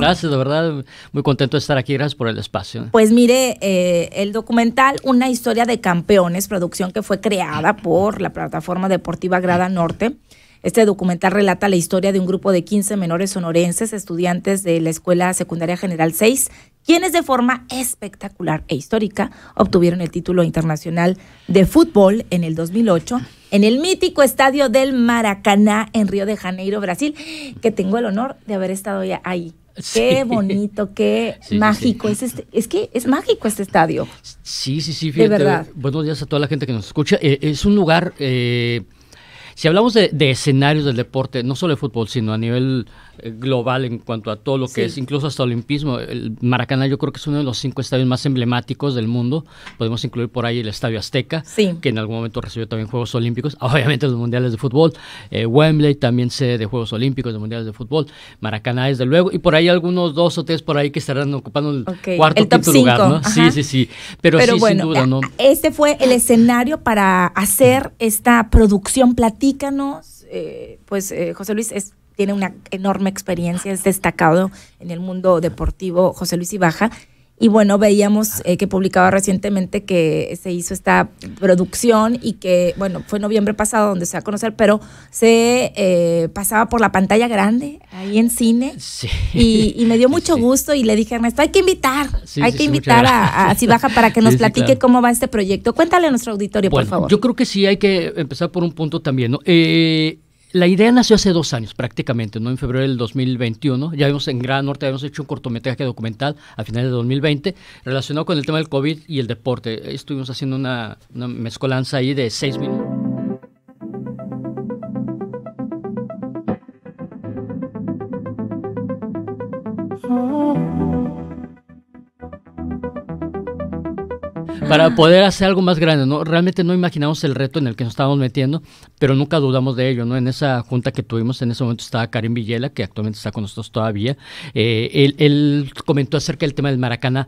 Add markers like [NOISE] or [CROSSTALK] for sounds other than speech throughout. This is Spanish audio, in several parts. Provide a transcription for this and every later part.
gracias, de verdad, muy contento de estar aquí, gracias por el espacio. Pues mire, eh, el documental Una historia de campeones, producción que fue creada por la plataforma deportiva Grada Norte. Este documental relata la historia de un grupo de 15 menores sonorenses, estudiantes de la Escuela Secundaria General 6, quienes de forma espectacular e histórica obtuvieron el título internacional de fútbol en el 2008 en el mítico estadio del Maracaná en Río de Janeiro, Brasil, que tengo el honor de haber estado ya ahí Qué bonito, qué [LAUGHS] mágico. Es, este, es que es mágico este estadio. Sí, sí, sí, fíjate. verdad. Buenos días a toda la gente que nos escucha. Eh, es un lugar, eh, si hablamos de, escenarios del deporte, no solo de fútbol, sino a nivel eh, global en cuanto a todo lo que es, incluso hasta olimpismo. El Maracaná yo creo que es uno de los cinco estadios más emblemáticos del mundo. Podemos incluir por ahí el Estadio Azteca, que en algún momento recibió también Juegos Olímpicos, [LAUGHS] obviamente los Mundiales de Fútbol. Eh, Wembley también sede de Juegos Olímpicos, de Mundiales de Fútbol. Maracaná, desde luego. Y por ahí algunos dos o tres por ahí que estarán ocupando el cuarto quinto lugar. Sí, sí, sí. Pero, sin duda, Este fue el escenario para hacer esta producción. Platícanos, eh, pues José Luis, es tiene una enorme experiencia, es destacado en el mundo deportivo, José Luis Ibaja. Y bueno, veíamos eh, que publicaba recientemente que se hizo esta producción y que, bueno, fue noviembre pasado donde se va a conocer, pero se eh, pasaba por la pantalla grande ahí en cine. Sí. Y, me dio [LAUGHS] mucho gusto y le dije, Ernesto, hay que invitar, hay que invitar a, a, para que [LAUGHS] nos platique cómo va este proyecto. Cuéntale a nuestro auditorio, por favor. Yo creo que sí hay que empezar por un punto también, ¿no? Eh, la idea nació hace dos años prácticamente, ¿no? En febrero del 2021. Ya vimos en Gran Norte, habíamos hecho un cortometraje documental a finales de 2020 relacionado con el tema del COVID y el deporte. Estuvimos haciendo una mezcolanza ahí de seis minutos. para poder hacer algo más grande, ¿no? Realmente no imaginamos el reto en el que nos estábamos metiendo, pero nunca dudamos de ello, ¿no? En esa junta que tuvimos, en ese momento estaba Karim Villela, que actualmente está con nosotros todavía, eh, él, él, comentó acerca del tema del Maracaná.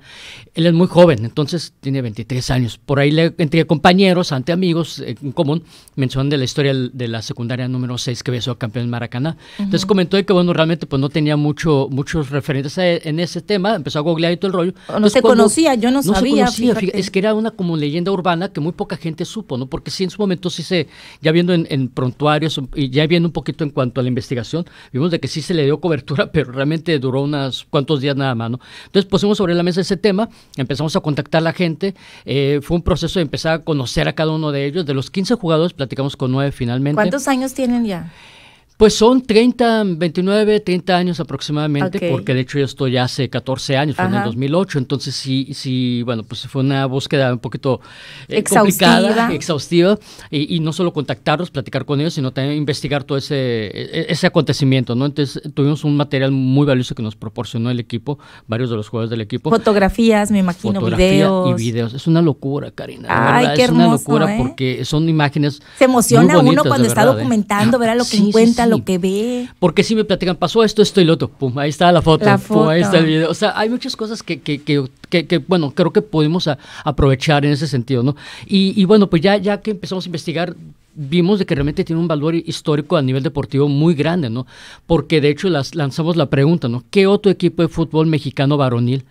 Él es muy joven, entonces tiene 23 años. Por ahí le, entre compañeros, ante amigos eh, en común, mencionan de la historia de la secundaria número 6 que había sido campeón en Maracaná. Entonces comentó de que, bueno, realmente pues no tenía mucho, muchos referentes e, en ese tema, empezó a googlear y todo el rollo. no se conocía, yo no, sabía. es que era una como leyenda urbana que muy poca gente supo, ¿no? Porque sí, en su momento sí se, ya viendo en, prontuarios y ya viendo un poquito en cuanto a la investigación, vimos de que sí se le dio cobertura, [LAUGHS] pero realmente duró unos cuantos días nada más, ¿no? Entonces pusimos sobre la mesa ese tema, empezamos a contactar a la gente, eh, fue un proceso de empezar a conocer a cada uno de ellos, de los 15 jugadores platicamos con nueve finalmente. ¿Cuántos años tienen ya? Pues son 30, 29, 30 años aproximadamente, porque de hecho yo estoy hace 14 años, fue en el 2008, entonces sí, sí, bueno, pues fue una búsqueda un poquito eh, exhaustiva. complicada, exhaustiva, y, no solo contactarlos, platicar con ellos, sino también investigar todo ese, e, e, ese acontecimiento, ¿no? Entonces tuvimos un material muy valioso que nos proporcionó el equipo, varios de los jugadores del equipo. Fotografías, me imagino, Fotografía Y videos, es una locura, Karina. es una locura ¿eh? porque son imágenes. Se emociona uno cuando está ¿eh? documentando, verá lo que encuentra lo que ve. Porque si me platican, pasó esto, esto y lo otro, pum, ahí está la foto, ahí está el video. O sea, hay muchas cosas que, bueno, creo que podemos aprovechar en ese sentido, ¿no? Y, y bueno, pues ya, ya que empezamos a investigar, vimos de que realmente tiene un valor histórico a nivel deportivo muy grande, ¿no? Porque de hecho las lanzamos la pregunta, ¿no? ¿Qué otro equipo de fútbol mexicano varonil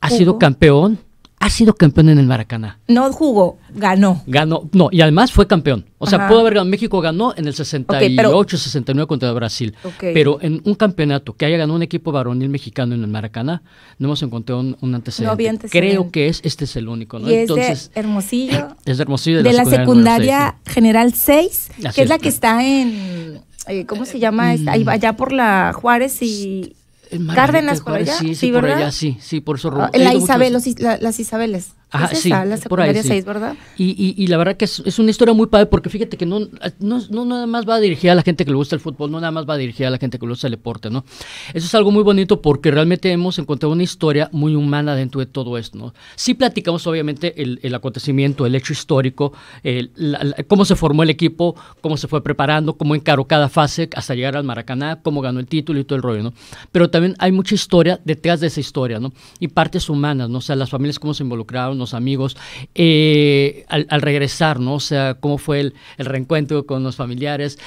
ha sido campeón ha sido campeón en el Maracaná. No jugó, ganó. Ganó, no, y además fue campeón. O sea, pudo haber ganado. México ganó en el 68, 69 contra Brasil. Pero en un campeonato que haya ganado un equipo varonil mexicano en el Maracaná, no hemos encontrado un, antecedente. No antecedente. Creo que es, este es el único, ¿no? Y es de Hermosillo. [CLEARS THROAT] Es de Hermosillo. De, la, secundaria, General 6, que es, la que está en... Eh, ¿Cómo se llama? Mm. allá por la Juárez y Cárdenas por allá, sí, por ¿verdad? allá, sí, sí, por su Ah, la las Isabeles. ¿Es sí, ¿verdad? Y, la verdad que es, una historia muy padre porque fíjate que no, no, nada más va a dirigir a la gente que le gusta el fútbol, no nada más va a dirigir a la gente que le gusta el deporte, ¿no? Eso es algo muy bonito porque realmente hemos encontrado una historia muy humana dentro de todo esto, ¿no? Sí platicamos obviamente el, acontecimiento, el hecho histórico, el, cómo se formó el equipo, cómo se fue preparando, cómo encaró cada fase hasta llegar al Maracaná, cómo ganó el título y todo el rollo, ¿no? Pero también hay mucha historia detrás de esa historia, ¿no? Y partes humanas, ¿no? O sea, las familias cómo se involucraron, los amigos, eh, al, regresar, ¿no? O sea, cómo fue el, reencuentro con los familiares.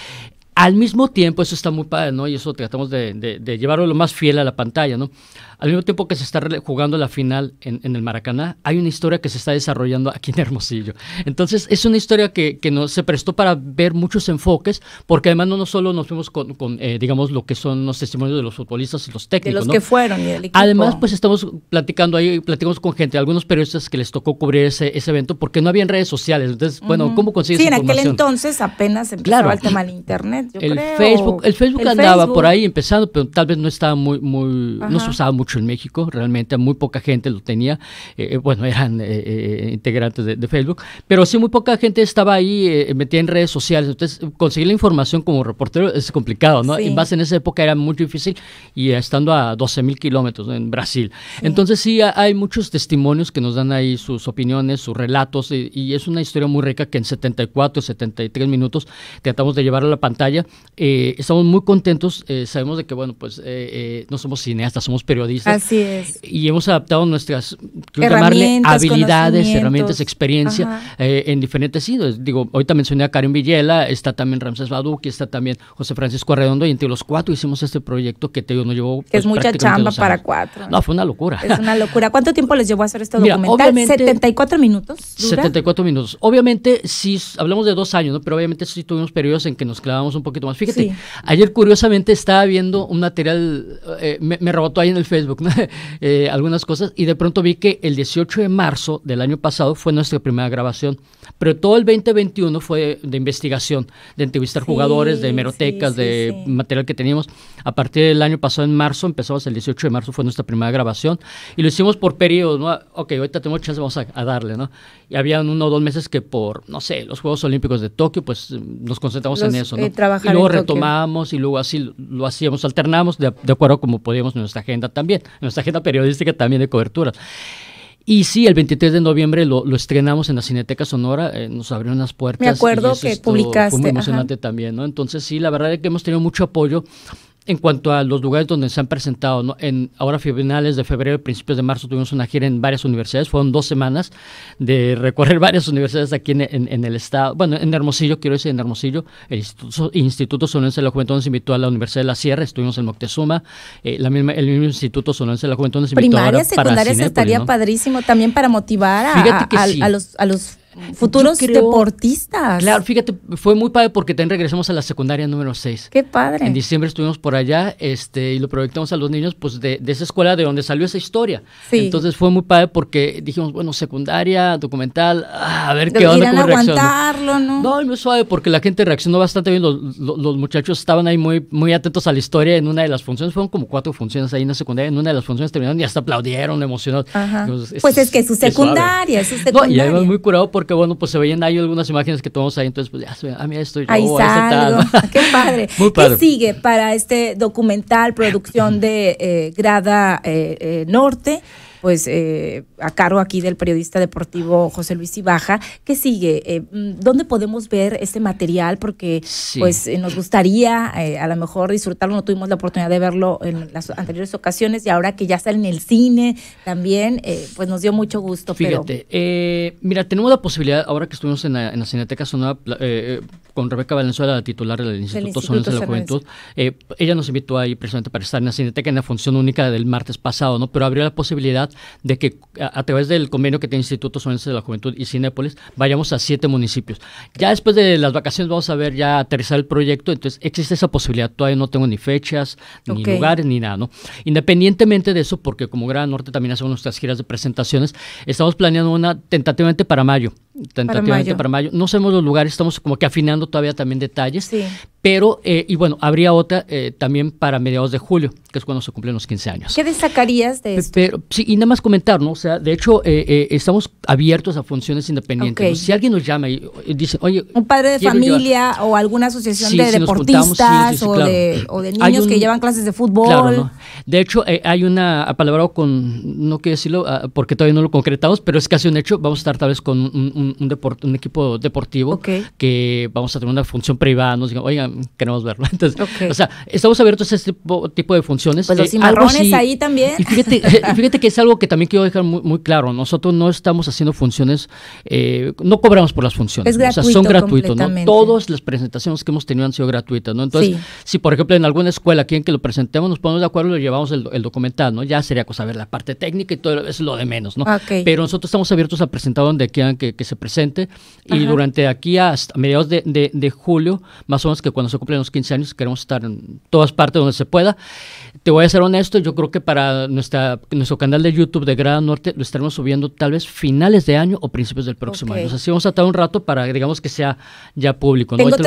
Al mismo tiempo, eso está muy padre, ¿no? Y eso tratamos de, de, llevarlo lo más fiel a la pantalla, ¿no? Al mismo tiempo que se está jugando la final en, el Maracaná, hay una historia que se está desarrollando aquí en Hermosillo. Entonces, es una historia que, que se prestó para ver muchos enfoques, porque además no, solo nos fuimos con, eh, digamos, lo que son los testimonios de los futbolistas y los técnicos. De los que fueron y el equipo. Además, pues estamos platicando ahí, platicamos con gente, algunos periodistas que les tocó cubrir ese, evento, porque no había redes sociales. Entonces, bueno, ¿cómo consigues Sí, en aquel entonces apenas empezaba claro. el tema del internet, yo el Facebook, el Facebook andaba por ahí empezando, pero tal vez no estaba muy, muy, no se usaba mucho en México, realmente muy poca gente lo tenía, eh, eh, bueno, eran eh, integrantes de, Facebook, pero sí muy poca gente estaba ahí metía metida en redes sociales, entonces conseguir la información como reportero es complicado, ¿no? Y más en esa época era muy difícil y estando a 12 mil kilómetros en Brasil. Entonces sí hay muchos testimonios que nos dan ahí sus opiniones, sus relatos y, y es una historia muy rica que en 74, 73 minutos tratamos de llevar a la pantalla. estamos muy contentos, sabemos de que, bueno, pues no somos cineastas, somos periodistas Así es. Y hemos adaptado nuestras habilidades, herramientas, experiencia eh, en diferentes sitios. Digo, ahorita mencioné a Karen Villela, está también Ramses Baduki, está también José Francisco Arredondo, y entre los cuatro hicimos este proyecto que te digo, nos llevó. Pues, es mucha chamba para cuatro. No, fue una locura. Es una locura. ¿Cuánto tiempo les llevó a hacer este documental? ¿74 minutos? 74 minutos. Obviamente, sí, hablamos de dos años, ¿no? Pero obviamente sí tuvimos periodos en que nos clavamos un poquito más. Fíjate, ayer curiosamente estaba viendo un material, eh, me, me rebotó ahí en el Facebook [LAUGHS] Eh, algunas cosas, y de pronto vi que el 18 de marzo del año pasado fue nuestra primera grabación, pero todo el 2021 fue de investigación, de entrevistar jugadores, de hemerotecas, de material que teníamos. A partir del año pasado, en marzo, empezamos el 18 de marzo, fue nuestra primera grabación, y lo hicimos por periodos, ¿no? Ok, ahorita tenemos chance, vamos a, darle, ¿no? Y habían uno o dos meses que por, no sé, los Juegos Olímpicos de Tokio, pues nos concentramos en eso, ¿no? Eh, y luego retomamos y luego así lo, hacíamos, alternamos de, acuerdo a como podíamos nuestra agenda también nuestra agenda periodística también de cobertura Y sí, el 23 de noviembre lo, estrenamos en la Cineteca Sonora, eh, nos abrieron las puertas. Me acuerdo que publicaste. Fue muy emocionante también, ¿no? Entonces sí, la verdad es que hemos tenido mucho apoyo en cuanto a los lugares donde se han presentado, en ahora finales de febrero y principios de marzo tuvimos una gira en varias universidades, fueron dos semanas de recorrer [LAUGHS] varias universidades aquí en, el estado, bueno, en Hermosillo, quiero decir en Hermosillo, el Instituto, Instituto de la Juventud nos invitó a la Universidad de la Sierra, estuvimos en Moctezuma, eh, la misma, el mismo Instituto Sonense de la Juventud nos invitó la secundaria estaría padrísimo también para motivar a, a, los, a los futuros deportistas. Claro, fíjate, fue muy padre porque también regresamos a la secundaria número 6. Qué padre. En diciembre estuvimos por allá este, y lo proyectamos a los niños pues de, esa escuela de donde salió esa historia. Entonces fue muy padre porque dijimos, bueno, secundaria, documental, ah, a ver qué onda, cómo aguantarlo, ¿no? No, muy suave porque la gente reaccionó bastante bien. Los, muchachos estaban ahí muy, muy atentos a la historia en una de las funciones. Fueron como cuatro funciones ahí en la secundaria. En una de las funciones terminaron y hasta aplaudieron emocionados. pues es, que su secundaria, es su secundaria. No, y muy curado porque que bueno, pues se veían ahí algunas imágenes que tomamos ahí, entonces pues ya, ah, a mí estoy yo, ahí salgo. Qué padre. [LAUGHS] Muy padre. ¿Qué sigue para este documental, producción de eh, Grada eh, eh, Norte? pues eh, a cargo aquí del periodista deportivo José Luis Ibaja. ¿Qué sigue? Eh, mm, ¿Dónde podemos ver este material? Porque pues eh, nos gustaría a lo mejor disfrutarlo, no tuvimos la oportunidad de verlo en las anteriores ocasiones y ahora que ya está en el cine también, pues nos dio mucho gusto. Fíjate, mira, tenemos la posibilidad, ahora que estuvimos en la, en la Cineteca Sonora, con Rebeca Valenzuela, titular del Instituto, Sonora de la Juventud, ella nos invitó ahí precisamente para estar en la Cineteca en la función única del martes pasado, ¿no? Pero abrió la posibilidad de que a, través del convenio que tiene Instituto Sonense de la Juventud y Cinépolis vayamos a siete municipios. Ya después de las vacaciones vamos a ver ya aterrizar el proyecto, entonces existe esa posibilidad, todavía no tengo ni fechas, ni lugares, ni nada, Independientemente de eso, porque como Gran Norte también hacemos nuestras giras de presentaciones, estamos planeando una tentativamente para mayo tentativamente para mayo. No sabemos los lugares, estamos como que afinando todavía también detalles. Sí. Pero, eh, y bueno, habría otra eh, también para mediados de julio, que es cuando se cumplen los 15 años. ¿Qué destacarías de esto? Pero, sí, y nada más comentar, ¿no? O sea, de hecho, eh, estamos abiertos a funciones independientes. Si alguien nos llama y, dice, oye... Un padre de familia o alguna asociación de deportistas o, de, niños que llevan clases de fútbol. Claro, De hecho, hay una palabra con, no quiero decirlo ah, porque todavía no lo concretamos, pero es casi un hecho, vamos a estar tal vez con un un, equipo deportivo que vamos a tener una función privada, nos digan, oigan, queremos verlo. [LAUGHS] Entonces, o sea, estamos abiertos a este tipo, de funciones. Pues los eh, cimarrones ahí también. [LAUGHS] fíjate, que es algo que también quiero dejar muy, claro, nosotros no estamos haciendo funciones, eh, no cobramos por las funciones, o sea, son gratuitos, ¿no? Todas las presentaciones que hemos tenido han sido gratuitas, ¿no? Entonces, si por ejemplo en alguna escuela quieren que lo presentemos, nos ponemos de acuerdo y lo llevamos el, documental, ¿no? Ya sería cosa ver la parte técnica y todo es lo de menos, ¿no? Ah, Pero nosotros estamos abiertos a presentar donde quieran que se presente. Y durante aquí hasta mediados de, julio, más o menos que cuando se cumplen los 15 años, queremos estar en todas partes donde se pueda. Te voy a ser honesto, yo creo que para nuestra, nuestro canal de YouTube de Gran Norte lo estaremos subiendo tal vez finales de año o principios del próximo año. así vamos a estar un rato para, digamos, que sea ya público. Tengo Tres, que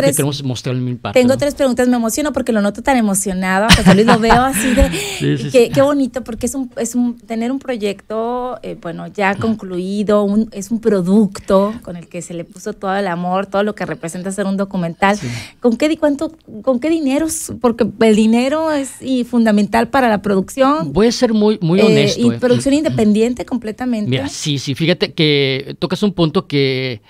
Tengo tres preguntas, me emociono porque lo noto tan emocionado, que lo veo así de... [LAUGHS] [LAUGHS] qué, bonito, porque es, un, es un, tener un proyecto, eh, bueno, ya concluido, es un producto con el que se le puso todo el amor, todo lo que representa hacer un documental. ¿Con qué cuánto, con qué dineros? Porque el dinero es fundamental para la producción. Voy a ser muy, muy eh, honesto. y eh. producción independiente completamente. Mira, sí, sí, fíjate que tocas un punto que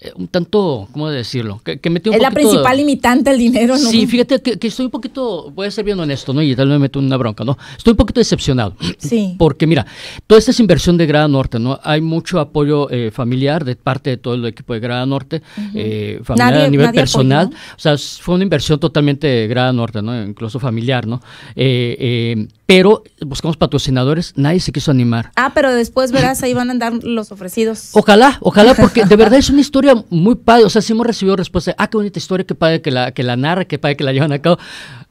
eh, un tanto, ¿cómo decirlo? Que, es la principal limitante el dinero, ¿no? Sí, fíjate que, estoy un poquito, voy a ser bien honesto, ¿no? Y tal vez me meto en una bronca, ¿no? Estoy un poquito decepcionado. Sí. Porque mira, toda esta es inversión de Grada Norte, ¿no? Hay mucho apoyo eh, familiar de parte de todo el equipo de Grada Norte, eh, familiar a nivel personal. O sea, fue una inversión totalmente de Grada Norte, ¿no? Incluso familiar, ¿no? pero buscamos patrocinadores, nadie se quiso animar. Ah, pero después verás, ahí van a andar los ofrecidos. Ojalá, ojalá, porque de verdad es una [LAUGHS] historia muy padre, o sea, sí hemos recibido respuesta, ah, qué bonita historia, qué padre que la, que la narra, qué padre que la llevan a cabo,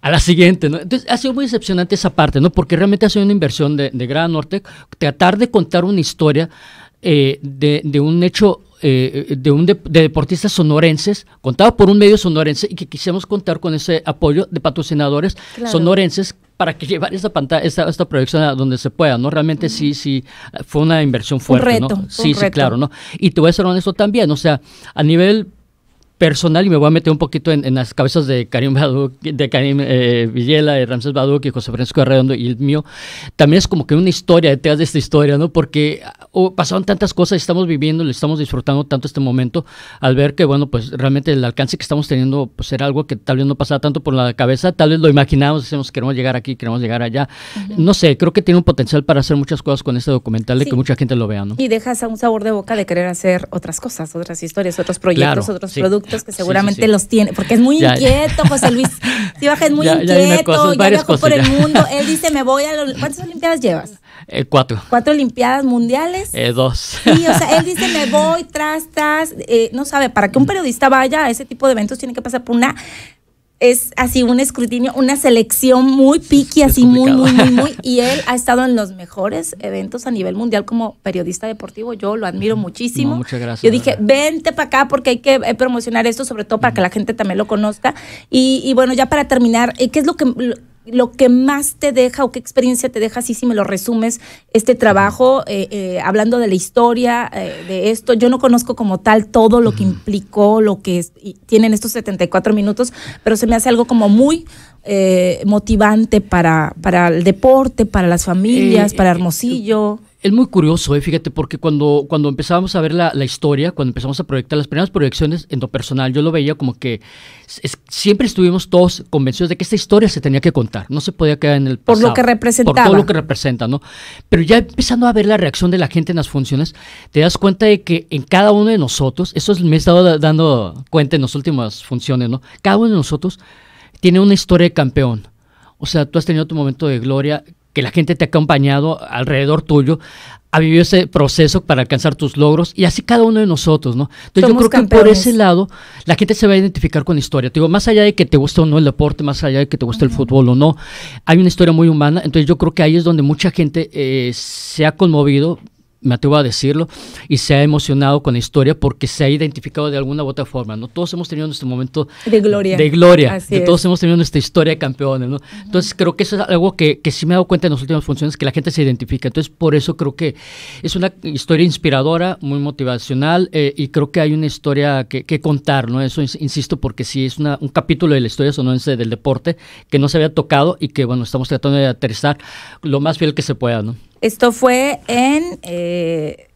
a la siguiente, ¿no? Entonces, ha sido muy decepcionante esa parte, ¿no? Porque realmente ha sido una inversión de, Gran Norte, tratar de contar una historia eh, de, un hecho eh, de, un de, deportistas sonorenses, contado por un medio sonorense, y que quisiéramos contar con ese apoyo de patrocinadores sonorenses para que llevar esta pantalla, esta, proyección a donde se pueda, ¿no? Realmente sí, sí, fue una inversión fuerte, ¿no? Sí, sí, claro, ¿no? Y te voy a ser honesto también, o sea, a nivel personal y me voy a meter un poquito en, las cabezas de Karim de Karim eh, Villela, de Ramses Baduque y José Francisco Arredondo y el mío, también es como que una historia detrás de esta historia, ¿no? Porque pasaban oh, pasaron tantas cosas, y estamos viviendo, le estamos disfrutando tanto este momento, al ver que, bueno, pues realmente el alcance que estamos teniendo, pues era algo que tal vez no pasaba tanto por la cabeza, tal vez lo imaginábamos, decíamos queremos llegar aquí, queremos llegar allá. No sé, creo que tiene un potencial para hacer muchas cosas con este documental, de que mucha gente lo vea, ¿no? Y dejas a un sabor de boca de querer hacer otras cosas, otras historias, otros proyectos, otros productos que seguramente los tiene, porque es muy inquieto, José Luis. [LAUGHS] bajas, es muy inquieto, y ya, por el mundo. [LAUGHS] Él dice, me voy a... Los... ¿Cuántas Olimpiadas llevas? Eh, cuatro. ¿Cuatro Olimpiadas mundiales? Eh, dos. Sí, o sea, él dice, me voy, tras, tras. Eh, no sabe, para que un periodista vaya a ese tipo de eventos tiene que pasar por una es así un escrutinio, una selección muy piqui, así muy, muy, muy, muy. [LAUGHS] Y él ha estado en los mejores eventos a nivel mundial como periodista deportivo. Yo lo admiro muchísimo. muchas gracias. Yo dije, vente para acá porque hay que eh, promocionar esto, sobre todo para que la gente también lo conozca. Y, y bueno, ya para terminar, eh, ¿qué es lo que lo que más te deja o qué experiencia te deja, así si me lo resumes, este trabajo, eh, eh, hablando de la historia, eh, de esto, yo no conozco como tal todo lo que implicó, lo que tienen estos 74 minutos, pero se me hace algo como muy motivante para, para el deporte, para las familias, para Hermosillo. Es muy curioso, ¿eh? fíjate, porque cuando, cuando empezamos a ver la, historia, cuando empezamos a proyectar las primeras proyecciones, en lo personal yo lo veía como que siempre estuvimos todos convencidos de que esta historia se tenía que contar, no se podía quedar en el pasado. Por lo que representaba. Por todo lo que representa, ¿no? Pero ya empezando a ver la reacción de la gente en las funciones, te das cuenta de que en cada uno de nosotros, eso me he estado dando cuenta en las últimas funciones, ¿no? Cada uno de nosotros tiene una historia de campeón. O sea, tú has tenido tu momento de gloria, que la gente te ha acompañado alrededor tuyo, ha vivido ese proceso para alcanzar tus logros y así cada uno de nosotros, ¿no? Entonces yo creo que por ese lado la gente se va a identificar con la historia. digo, más allá de que te guste o no el deporte, más allá de que te guste el fútbol o no, hay una historia muy humana. Entonces yo creo que ahí es donde mucha gente eh, se ha conmovido me atrevo a decirlo, y se ha emocionado con la historia porque se ha identificado de alguna u otra forma, ¿no? Todos hemos tenido nuestro momento de gloria. De gloria. todos hemos tenido nuestra historia de campeones, ¿no? Entonces creo que eso es algo que, que sí me he dado cuenta en las últimas funciones, que la gente se identifica. Entonces por eso creo que es una historia inspiradora, muy motivacional, eh, y creo que hay una historia que, contar, ¿no? Eso insisto, porque sí es una, un capítulo de la historia sonense del deporte que no se había tocado y que, bueno, estamos tratando de aterrizar lo más fiel que se pueda, ¿no? Esto fue en eh,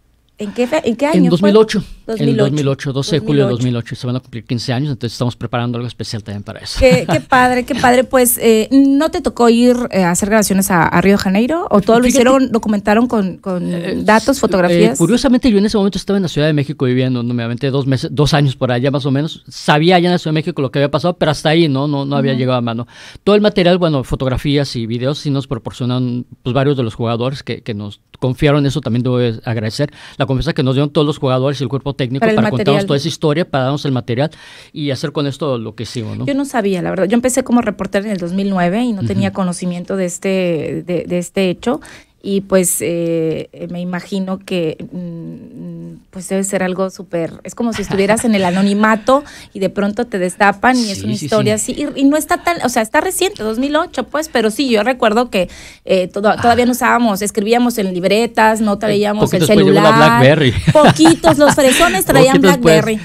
¿En qué, ¿En año? En 2008. En 2008, 12 de julio de 2008. Se van a cumplir 15 años, entonces estamos preparando algo especial también para eso. Qué, padre, qué padre. Pues, eh, ¿no te tocó ir eh, a hacer grabaciones a, Río de Janeiro? ¿O todo lo hicieron, documentaron con, eh, datos, fotografías? curiosamente, yo en ese momento estaba en la Ciudad de México viviendo, nuevamente dos, meses, dos años por allá más o menos. Sabía allá en la Ciudad de México lo que había pasado, pero hasta ahí no, no, había llegado a mano. Todo el material, bueno, fotografías y videos sí nos proporcionan pues, varios de los jugadores que, nos confiaron, eso también debo agradecer. La comienza que nos dieron todos los jugadores y el cuerpo técnico para, contarnos toda esa historia, para darnos el material y hacer con esto lo que hicimos. ¿no? Yo no sabía, la verdad. Yo empecé como reportero en el 2009 y no tenía conocimiento de este, de, de este hecho y pues eh, eh, me imagino que mm, pues debe ser algo súper, es como si estuvieras en el anonimato y de pronto te destapan y es una historia así, y, no está tan, o sea, está reciente, 2008 pues, pero sí, yo recuerdo que eh, todavía no usábamos, escribíamos en libretas, no traíamos el pues, celular, poquitos, los fresones traían pues, Blackberry.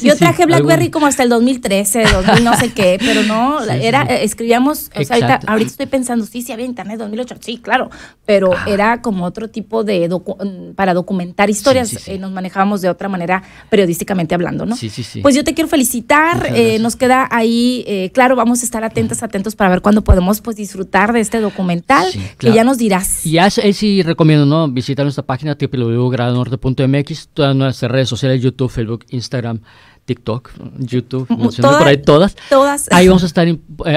yo traje Blackberry como hasta el 2013, 2000 no sé qué, pero no, era, escribíamos, o sea, ahorita, ahorita, estoy pensando, sí, sí había internet 2008, sí, claro, pero pero ah. era como otro tipo de mm, para documentar historias. Eh, nos manejábamos de otra manera periodísticamente hablando, ¿no? Sí, sí, sí. Pues yo te quiero felicitar. Eh, nos queda ahí, eh, claro, vamos a estar atentas, atentos para ver cuándo podemos pues disfrutar de este documental que ya nos dirás. Y así sí recomiendo, ¿no? Visitar nuestra página www.gradonorte.mx, todas nuestras redes sociales, YouTube, Facebook, Instagram. TikTok, YouTube, todas, por ahí todas. Ahí vamos a estar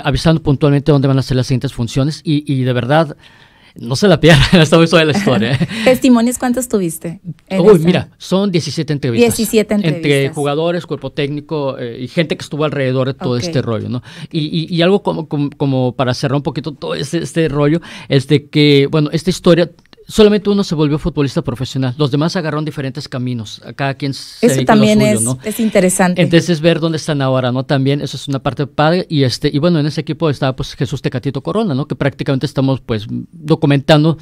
avisando puntualmente dónde van a ser las siguientes funciones y, y de verdad no se la pierdan, [LAUGHS] está muy la historia. ¿eh? [LAUGHS] ¿Testimonios cuántos tuviste? Uy, mira, son 17 entrevistas. 17 entrevistas. Entre jugadores, cuerpo técnico eh, y gente que estuvo alrededor de todo este rollo, ¿no? Y, algo como, como, para cerrar un poquito todo este, este rollo, es de que, bueno, esta historia solamente uno se volvió futbolista profesional, los demás agarraron diferentes caminos, cada quien Eso también es, es interesante. Entonces ver dónde están ahora, ¿no? También eso es una parte padre y este y bueno, en ese equipo estaba pues Jesús Tecatito Corona, ¿no? Que prácticamente estamos pues documentando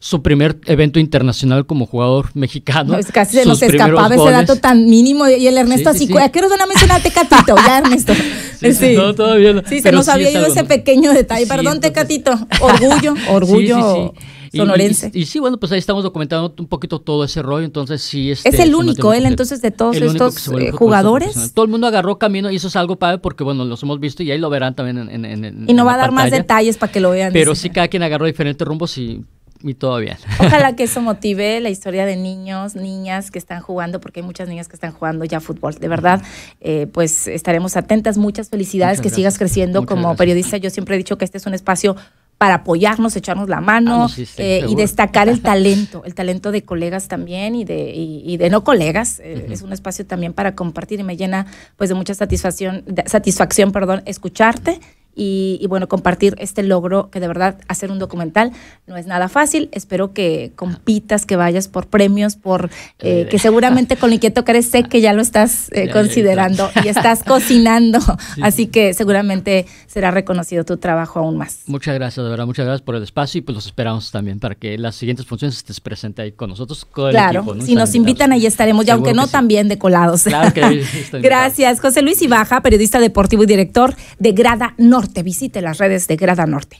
su primer evento internacional como jugador mexicano. Pues casi se nos escapaba ese dato tan mínimo. Y el Ernesto así, ¿a qué hora Tecatito? Ya, Ernesto. [LAUGHS] Sí, No, todavía sí se nos había ido ese pequeño detalle. Perdón, Tecatito. Orgullo, [LAUGHS] orgullo sonorense. Y, sí, bueno, pues ahí estamos documentando un poquito todo ese rollo, entonces sí. Este, es el único, él entonces, de todos estos eh, jugadores. Todo el mundo agarró camino y eso es algo padre porque, bueno, los hemos visto y ahí lo verán también en... en, en y no va a dar más detalles para que lo vean. Pero sí, cada quien agarró diferentes rumbos y y todo Ojalá que [LAUGHS] eso motive la historia de niños, niñas que están jugando, porque hay muchas niñas que están jugando ya fútbol. De verdad, eh, pues estaremos atentas. Muchas felicidades, que sigas creciendo como periodista. Yo siempre he dicho que este es un espacio para apoyarnos, echarnos la mano ah, eh, y destacar el [LAUGHS] talento, el talento de colegas también y de, de no colegas. Eh, es un espacio también para compartir y me llena pues de mucha satisfacción, satisfacción perdón, escucharte y, bueno, compartir este logro que de verdad hacer un documental no es nada fácil. Espero que compitas, que vayas por premios, por eh, que seguramente con lo inquieto que eres sé que ya lo estás eh, considerando y estás cocinando, [LAUGHS] así que seguramente será reconocido tu trabajo aún más. Muchas gracias, de verdad, muchas gracias por el espacio y pues los esperamos también para que las siguientes funciones estés presente ahí con nosotros. claro, si nos invitan ahí estaremos, ya aunque no también de colados. Claro que [LAUGHS] gracias, José Luis Ibaja, periodista deportivo y director de Grada No Norte. Visite las redes de Grada Norte.